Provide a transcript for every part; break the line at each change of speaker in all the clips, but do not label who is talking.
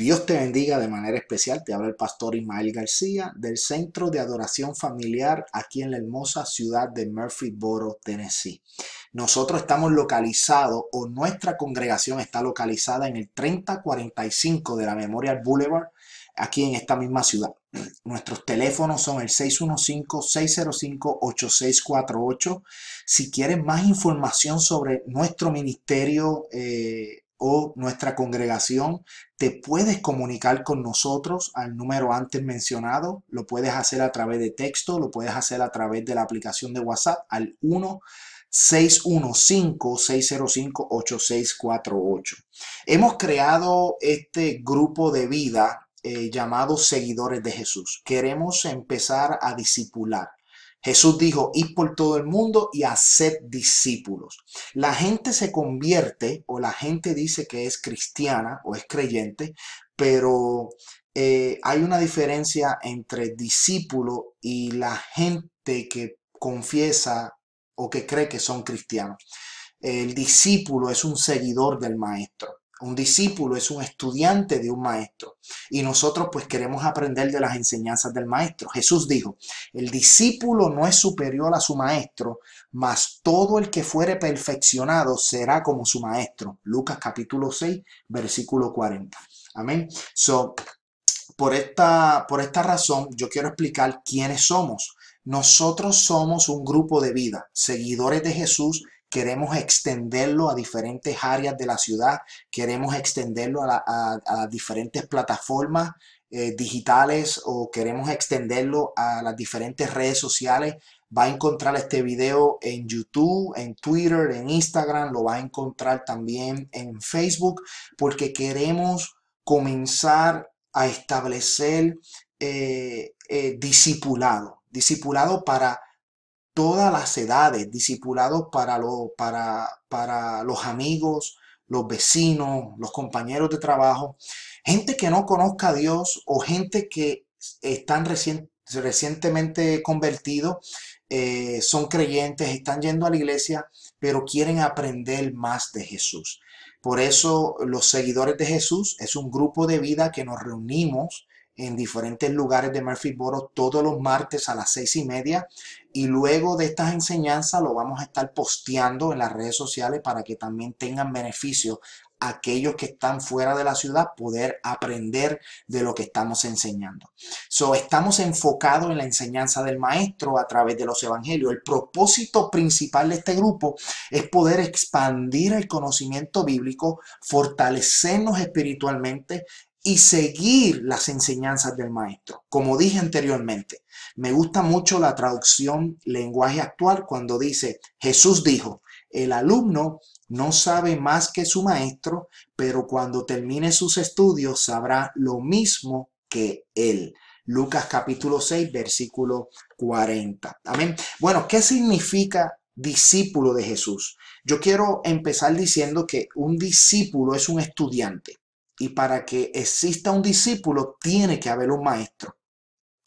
Dios te bendiga de manera especial. Te habla el pastor Ismael García del Centro de Adoración Familiar aquí en la hermosa ciudad de Murfreesboro, Tennessee. Nosotros estamos localizados o nuestra congregación está localizada en el 3045 de la Memorial Boulevard aquí en esta misma ciudad. Nuestros teléfonos son el 615-605-8648. Si quieren más información sobre nuestro ministerio, eh, o nuestra congregación, te puedes comunicar con nosotros al número antes mencionado. Lo puedes hacer a través de texto, lo puedes hacer a través de la aplicación de WhatsApp al 1. 615-605-8648. Hemos creado este grupo de vida eh, llamado Seguidores de Jesús. Queremos empezar a disipular. Jesús dijo, id por todo el mundo y haced discípulos. La gente se convierte o la gente dice que es cristiana o es creyente, pero eh, hay una diferencia entre discípulo y la gente que confiesa o que cree que son cristianos. El discípulo es un seguidor del maestro. Un discípulo es un estudiante de un maestro. Y nosotros pues queremos aprender de las enseñanzas del maestro. Jesús dijo, el discípulo no es superior a su maestro, mas todo el que fuere perfeccionado será como su maestro. Lucas capítulo 6, versículo 40. Amén. So, por esta, por esta razón yo quiero explicar quiénes somos. Nosotros somos un grupo de vida, seguidores de Jesús queremos extenderlo a diferentes áreas de la ciudad, queremos extenderlo a, las diferentes plataformas eh, digitales o queremos extenderlo a las diferentes redes sociales, va a encontrar este video en YouTube, en Twitter, en Instagram, lo va a encontrar también en Facebook, porque queremos comenzar a establecer disipulado, eh, disipulado eh, discipulado, discipulado para todas las edades, discipulados para, lo, para, para los amigos, los vecinos, los compañeros de trabajo, gente que no conozca a Dios o gente que están recientemente convertidos, eh, son creyentes, están yendo a la iglesia, pero quieren aprender más de Jesús. Por eso los seguidores de Jesús es un grupo de vida que nos reunimos en diferentes lugares de Borough todos los martes a las seis y media y luego de estas enseñanzas lo vamos a estar posteando en las redes sociales para que también tengan beneficio aquellos que están fuera de la ciudad poder aprender de lo que estamos enseñando. So, estamos enfocados en la enseñanza del maestro a través de los evangelios. El propósito principal de este grupo es poder expandir el conocimiento bíblico, fortalecernos espiritualmente y seguir las enseñanzas del maestro. Como dije anteriormente, me gusta mucho la traducción lenguaje actual cuando dice, Jesús dijo, el alumno no sabe más que su maestro, pero cuando termine sus estudios sabrá lo mismo que él. Lucas capítulo 6, versículo 40. Amén. Bueno, ¿qué significa discípulo de Jesús? Yo quiero empezar diciendo que un discípulo es un estudiante. Y para que exista un discípulo, tiene que haber un maestro.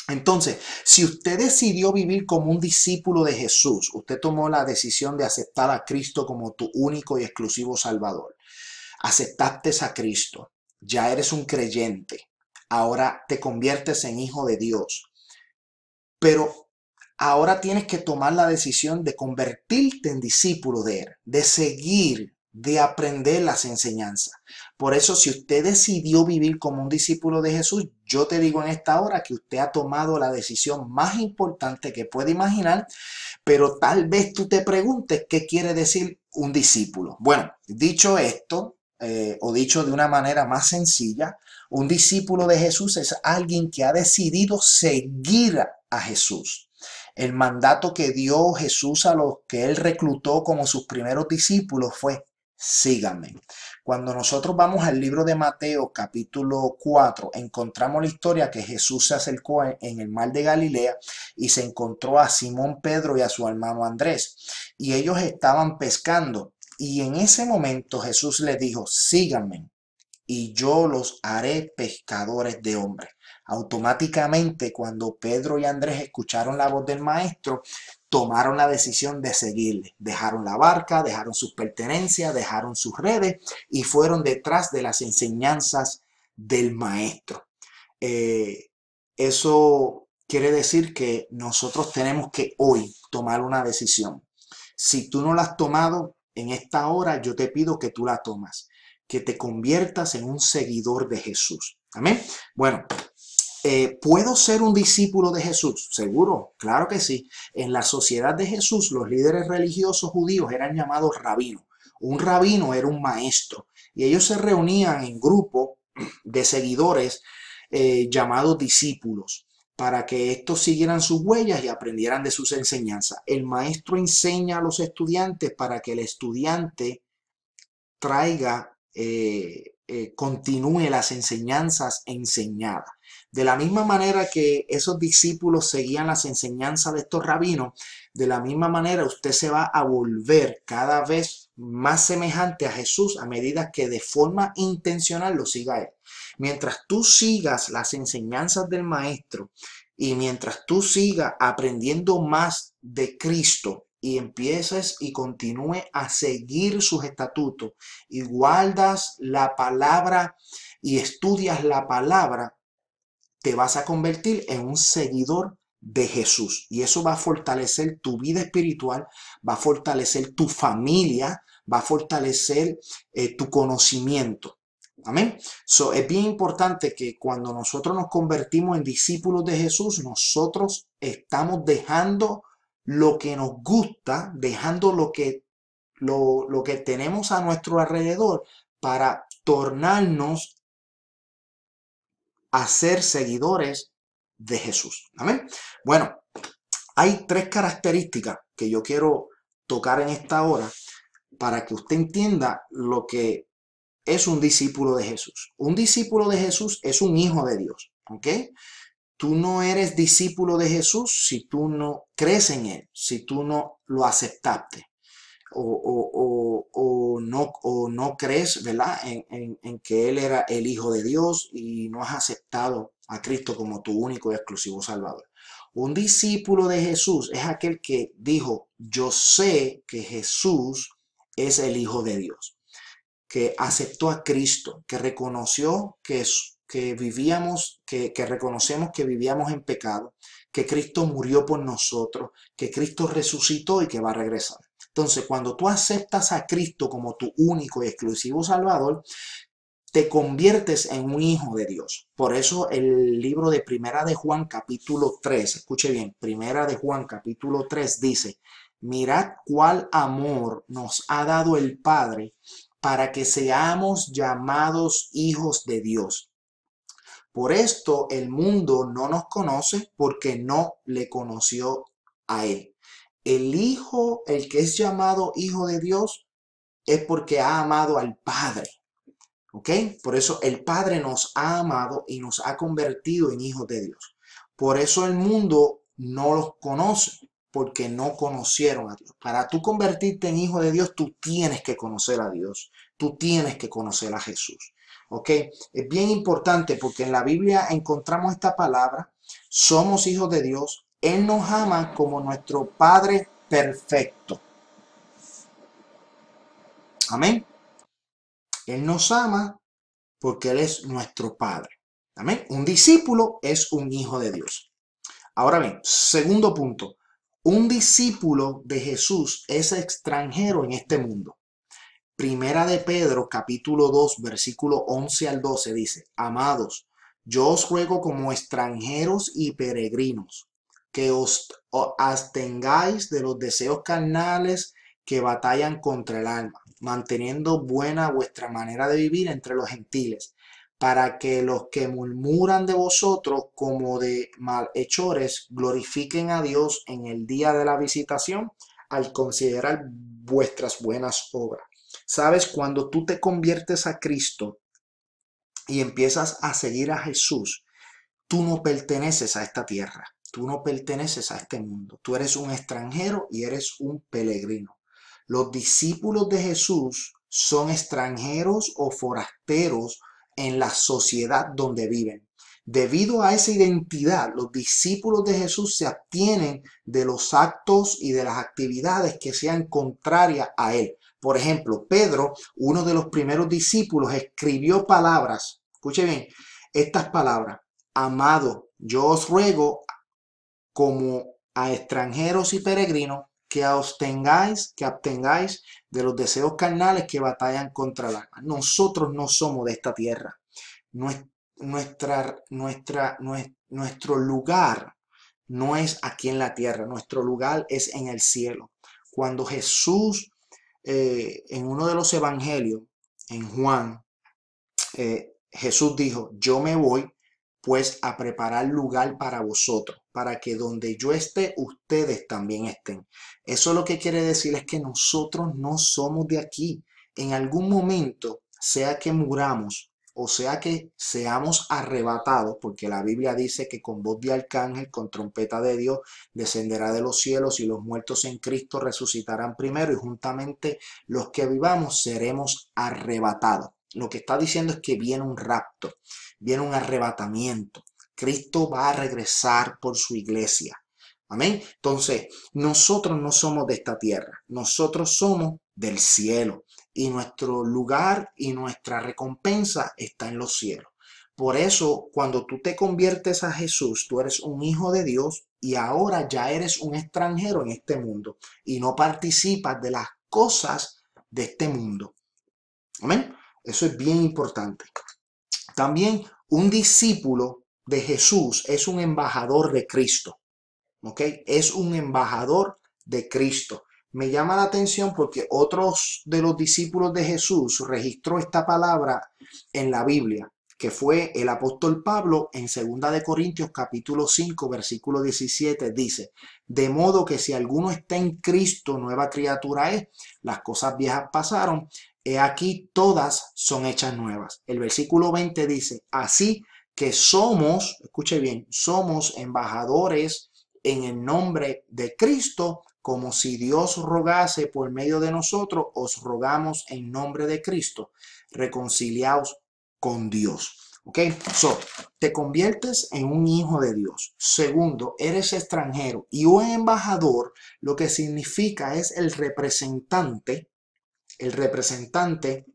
Entonces, si usted decidió vivir como un discípulo de Jesús, usted tomó la decisión de aceptar a Cristo como tu único y exclusivo Salvador. Aceptaste a Cristo, ya eres un creyente, ahora te conviertes en hijo de Dios. Pero ahora tienes que tomar la decisión de convertirte en discípulo de Él, de seguir, de aprender las enseñanzas. Por eso, si usted decidió vivir como un discípulo de Jesús, yo te digo en esta hora que usted ha tomado la decisión más importante que puede imaginar, pero tal vez tú te preguntes qué quiere decir un discípulo. Bueno, dicho esto, eh, o dicho de una manera más sencilla, un discípulo de Jesús es alguien que ha decidido seguir a Jesús. El mandato que dio Jesús a los que él reclutó como sus primeros discípulos fue síganme. Cuando nosotros vamos al libro de Mateo capítulo 4, encontramos la historia que Jesús se acercó en, el mar de Galilea y se encontró a Simón Pedro y a su hermano Andrés. Y ellos estaban pescando. Y en ese momento Jesús les dijo, síganme y yo los haré pescadores de hombres. Automáticamente cuando Pedro y Andrés escucharon la voz del maestro, tomaron la decisión de seguirle. Dejaron la barca, dejaron sus pertenencias, dejaron sus redes y fueron detrás de las enseñanzas del maestro. Eh, eso quiere decir que nosotros tenemos que hoy tomar una decisión. Si tú no la has tomado en esta hora, yo te pido que tú la tomas, que te conviertas en un seguidor de Jesús. Amén. Bueno, eh, ¿Puedo ser un discípulo de Jesús? Seguro, claro que sí. En la sociedad de Jesús, los líderes religiosos judíos eran llamados rabinos. Un rabino era un maestro y ellos se reunían en grupo de seguidores eh, llamados discípulos para que estos siguieran sus huellas y aprendieran de sus enseñanzas. El maestro enseña a los estudiantes para que el estudiante traiga, eh, continúe las enseñanzas enseñadas. De la misma manera que esos discípulos seguían las enseñanzas de estos rabinos, de la misma manera usted se va a volver cada vez más semejante a Jesús a medida que de forma intencional lo siga Él. Mientras tú sigas las enseñanzas del Maestro y mientras tú sigas aprendiendo más de Cristo y empieces y continúe a seguir sus estatutos y guardas la palabra y estudias la palabra, te vas a convertir en un seguidor de Jesús. Y eso va a fortalecer tu vida espiritual, va a fortalecer tu familia, va a fortalecer eh, tu conocimiento. Amén. es bien importante que cuando nosotros nos convertimos en discípulos de Jesús, nosotros estamos dejando lo que nos gusta, dejando lo que, lo, lo que tenemos a nuestro alrededor para tornarnos a ser seguidores de Jesús. Amén. Bueno, hay tres características que yo quiero tocar en esta hora para que usted entienda lo que es un discípulo de Jesús. Un discípulo de Jesús es un hijo de Dios. Tú no eres discípulo de Jesús si tú no crees en Él, si tú no lo aceptaste o, no, no crees, ¿verdad?, en, que Él era el Hijo de Dios y no has aceptado a Cristo como tu único y exclusivo Salvador. Un discípulo de Jesús es aquel que dijo, yo sé que Jesús es el Hijo de Dios, que aceptó a Cristo, que reconoció que, que vivíamos, que, que reconocemos que vivíamos en pecado, que Cristo murió por nosotros, que Cristo resucitó y que va a regresar. Entonces, cuando tú aceptas a Cristo como tu único y exclusivo Salvador, te conviertes en un hijo de Dios. Por eso el libro de Primera de Juan capítulo 3, escuche bien, Primera de Juan capítulo 3 dice, mirad cuál amor nos ha dado el Padre para que seamos llamados hijos de Dios. Por esto el mundo no nos conoce porque no le conoció a Él el Hijo, el que es llamado Hijo de Dios, es porque ha amado al Padre. ¿Ok? Por eso el Padre nos ha amado y nos ha convertido en hijos de Dios. Por eso el mundo no los conoce, porque no conocieron a Dios. Para tú convertirte en hijo de Dios, tú tienes que conocer a Dios. Tú tienes que conocer a Jesús. ¿Ok? Es bien importante porque en la Biblia encontramos esta palabra. Somos hijos de Dios, él nos ama como nuestro Padre perfecto. Amén. Él nos ama porque Él es nuestro Padre. Amén. Un discípulo es un hijo de Dios. Ahora bien, segundo punto. Un discípulo de Jesús es extranjero en este mundo. Primera de Pedro, capítulo 2, versículo 11 al 12 dice, Amados, yo os ruego como extranjeros y peregrinos que os abstengáis de los deseos carnales que batallan contra el alma, manteniendo buena vuestra manera de vivir entre los gentiles, para que los que murmuran de vosotros como de malhechores glorifiquen a Dios en el día de la visitación al considerar vuestras buenas obras. Sabes, cuando tú te conviertes a Cristo y empiezas a seguir a Jesús, tú no perteneces a esta tierra. Tú no perteneces a este mundo. Tú eres un extranjero y eres un peregrino. Los discípulos de Jesús son extranjeros o forasteros en la sociedad donde viven. Debido a esa identidad, los discípulos de Jesús se abstienen de los actos y de las actividades que sean contrarias a él. Por ejemplo, Pedro, uno de los primeros discípulos, escribió palabras, escuche bien, estas palabras, amado, yo os ruego como a extranjeros y peregrinos, que obtengáis que de los deseos carnales que batallan contra el alma. Nosotros no somos de esta tierra. Nuestra, nuestro lugar no es aquí en la tierra, nuestro lugar es en el cielo. Cuando Jesús, eh, en uno de los evangelios, en Juan, eh, Jesús dijo, yo me voy pues a preparar lugar para vosotros para que donde yo esté, ustedes también estén. Eso lo que quiere decir es que nosotros no somos de aquí. En algún momento, sea que muramos o sea que seamos arrebatados, porque la Biblia dice que con voz de arcángel, con trompeta de Dios, descenderá de los cielos y los muertos en Cristo resucitarán primero y juntamente los que vivamos seremos arrebatados. Lo que está diciendo es que viene un rapto, viene un arrebatamiento. Cristo va a regresar por su iglesia. Amén. Entonces, nosotros no somos de esta tierra, nosotros somos del cielo y nuestro lugar y nuestra recompensa está en los cielos. Por eso, cuando tú te conviertes a Jesús, tú eres un hijo de Dios y ahora ya eres un extranjero en este mundo y no participas de las cosas de este mundo. Amén. Eso es bien importante. También un discípulo de Jesús es un embajador de Cristo. ¿Ok? Es un embajador de Cristo. Me llama la atención porque otros de los discípulos de Jesús registró esta palabra en la Biblia, que fue el apóstol Pablo en 2 de Corintios capítulo 5 versículo 17 dice, de modo que si alguno está en Cristo, nueva criatura es, las cosas viejas pasaron, he aquí todas son hechas nuevas. El versículo 20 dice, así que somos, escuche bien, somos embajadores en el nombre de Cristo, como si Dios rogase por medio de nosotros, os rogamos en nombre de Cristo, reconciliaos con Dios. ¿Ok? So, te conviertes en un hijo de Dios. Segundo, eres extranjero y un embajador lo que significa es el representante, el representante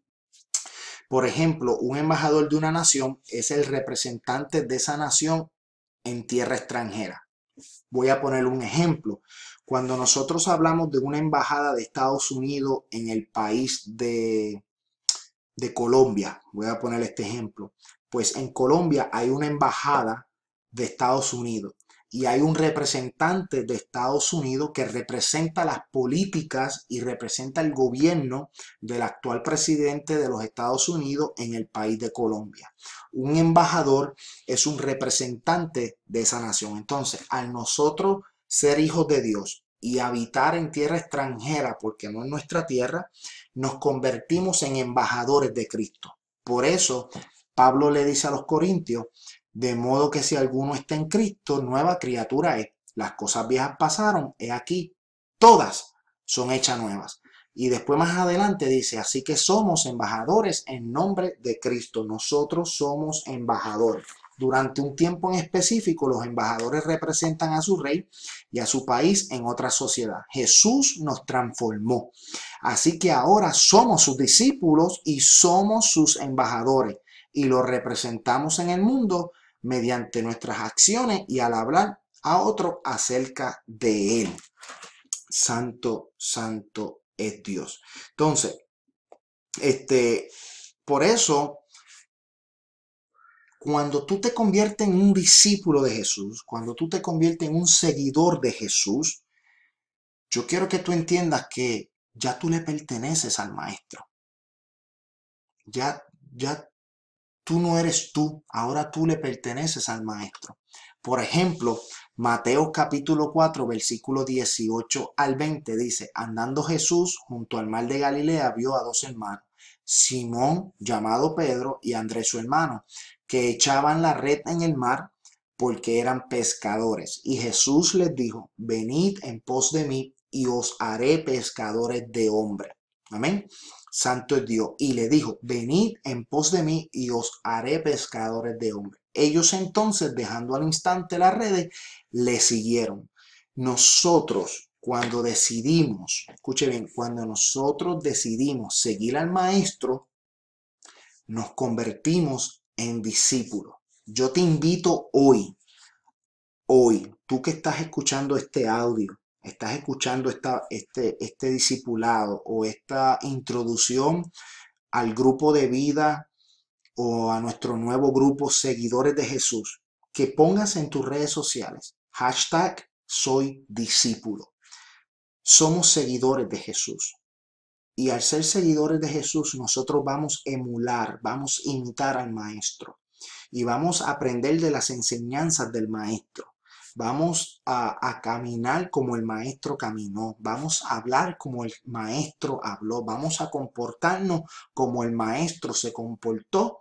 por ejemplo, un embajador de una nación es el representante de esa nación en tierra extranjera. Voy a poner un ejemplo. Cuando nosotros hablamos de una embajada de Estados Unidos en el país de, de Colombia, voy a poner este ejemplo, pues en Colombia hay una embajada de Estados Unidos y hay un representante de Estados Unidos que representa las políticas y representa el gobierno del actual presidente de los Estados Unidos en el país de Colombia. Un embajador es un representante de esa nación. Entonces, al nosotros ser hijos de Dios y habitar en tierra extranjera, porque no es nuestra tierra, nos convertimos en embajadores de Cristo. Por eso, Pablo le dice a los corintios de modo que si alguno está en Cristo, nueva criatura es. Las cosas viejas pasaron, he aquí, todas son hechas nuevas. Y después más adelante dice, así que somos embajadores en nombre de Cristo. Nosotros somos embajadores. Durante un tiempo en específico, los embajadores representan a su rey y a su país en otra sociedad. Jesús nos transformó. Así que ahora somos sus discípulos y somos sus embajadores y lo representamos en el mundo mediante nuestras acciones y al hablar a otro acerca de Él. Santo, santo es Dios. Entonces, este, por eso, cuando tú te conviertes en un discípulo de Jesús, cuando tú te conviertes en un seguidor de Jesús, yo quiero que tú entiendas que ya tú le perteneces al Maestro. Ya, ya Tú no eres tú, ahora tú le perteneces al Maestro. Por ejemplo, Mateo capítulo 4, versículo 18 al 20 dice, Andando Jesús junto al mar de Galilea vio a dos hermanos, Simón llamado Pedro y Andrés su hermano, que echaban la red en el mar porque eran pescadores. Y Jesús les dijo, venid en pos de mí y os haré pescadores de hombres. Amén. Santo es Dios. Y le dijo, venid en pos de mí y os haré pescadores de hombres. Ellos entonces, dejando al instante las redes, le siguieron. Nosotros, cuando decidimos, escuche bien, cuando nosotros decidimos seguir al maestro, nos convertimos en discípulos. Yo te invito hoy, hoy, tú que estás escuchando este audio, estás escuchando este, este discipulado o esta introducción al grupo de vida o a nuestro nuevo grupo seguidores de Jesús, que pongas en tus redes sociales hashtag soy discípulo. Somos seguidores de Jesús. Y al ser seguidores de Jesús, nosotros vamos a emular, vamos a imitar al Maestro y vamos a aprender de las enseñanzas del Maestro. Vamos a, caminar como el maestro caminó. Vamos a hablar como el maestro habló. Vamos a comportarnos como el maestro se comportó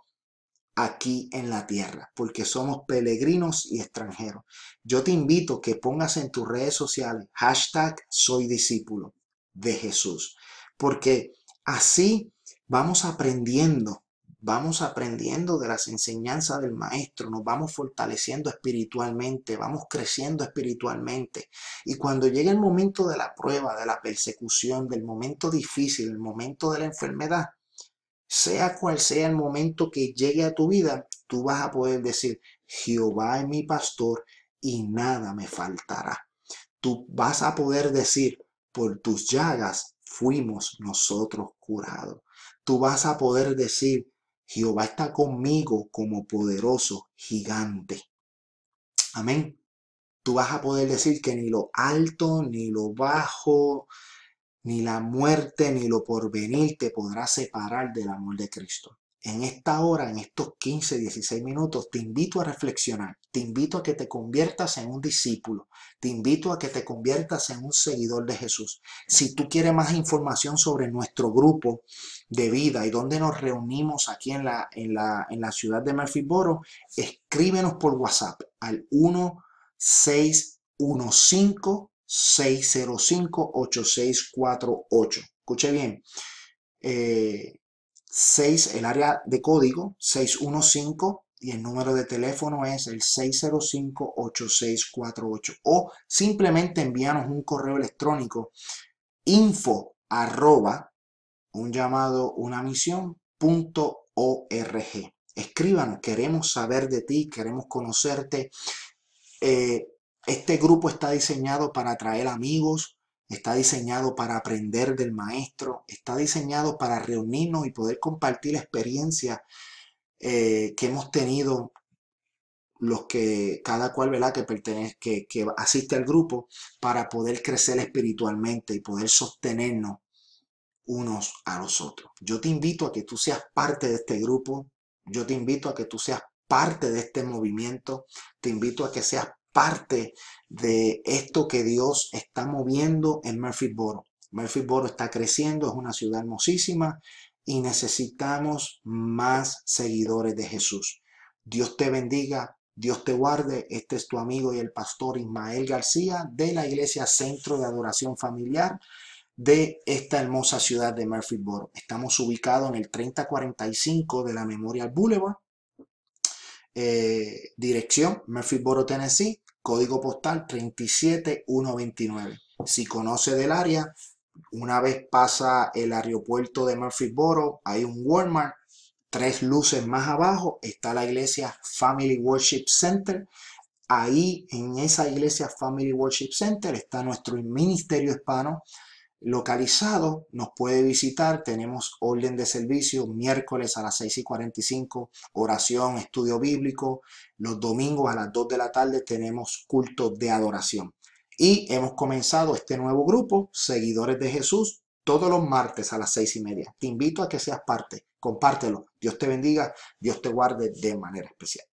aquí en la tierra, porque somos peregrinos y extranjeros. Yo te invito que pongas en tus redes sociales hashtag soy discípulo de Jesús, porque así vamos aprendiendo vamos aprendiendo de las enseñanzas del maestro, nos vamos fortaleciendo espiritualmente, vamos creciendo espiritualmente. Y cuando llegue el momento de la prueba, de la persecución, del momento difícil, el momento de la enfermedad, sea cual sea el momento que llegue a tu vida, tú vas a poder decir, Jehová es mi pastor y nada me faltará. Tú vas a poder decir, por tus llagas fuimos nosotros curados. Tú vas a poder decir, Jehová está conmigo como poderoso gigante. Amén. Tú vas a poder decir que ni lo alto, ni lo bajo, ni la muerte, ni lo porvenir te podrá separar del amor de Cristo en esta hora, en estos 15, 16 minutos, te invito a reflexionar, te invito a que te conviertas en un discípulo, te invito a que te conviertas en un seguidor de Jesús. Si tú quieres más información sobre nuestro grupo de vida y dónde nos reunimos aquí en la, en la, ciudad de Murphyboro, escríbenos por WhatsApp al 1615 605 8648. Escuche bien. Eh, 6, el área de código 615 y el número de teléfono es el 605-8648 o simplemente envíanos un correo electrónico info arroba un llamado una misión punto Escríbanos, queremos saber de ti, queremos conocerte. Eh, este grupo está diseñado para atraer amigos, está diseñado para aprender del maestro, está diseñado para reunirnos y poder compartir experiencias eh, que hemos tenido los que cada cual ¿verdad? Que, pertenece, que, que asiste al grupo para poder crecer espiritualmente y poder sostenernos unos a los otros. Yo te invito a que tú seas parte de este grupo, yo te invito a que tú seas parte de este movimiento, te invito a que seas parte de esto que Dios está moviendo en Murphyboro. Murphyboro está creciendo, es una ciudad hermosísima y necesitamos más seguidores de Jesús. Dios te bendiga, Dios te guarde. Este es tu amigo y el pastor Ismael García de la Iglesia Centro de Adoración Familiar de esta hermosa ciudad de Murphyboro. Estamos ubicados en el 3045 de la Memorial Boulevard, eh, dirección Murphyboro, Tennessee código postal 37129. Si conoce del área, una vez pasa el aeropuerto de Murphysboro, hay un Walmart, tres luces más abajo está la iglesia Family Worship Center. Ahí en esa iglesia Family Worship Center está nuestro ministerio hispano localizado, nos puede visitar. Tenemos orden de servicio miércoles a las 6 y 45, oración, estudio bíblico. Los domingos a las 2 de la tarde tenemos culto de adoración. Y hemos comenzado este nuevo grupo, Seguidores de Jesús, todos los martes a las 6 y media. Te invito a que seas parte, compártelo. Dios te bendiga, Dios te guarde de manera especial.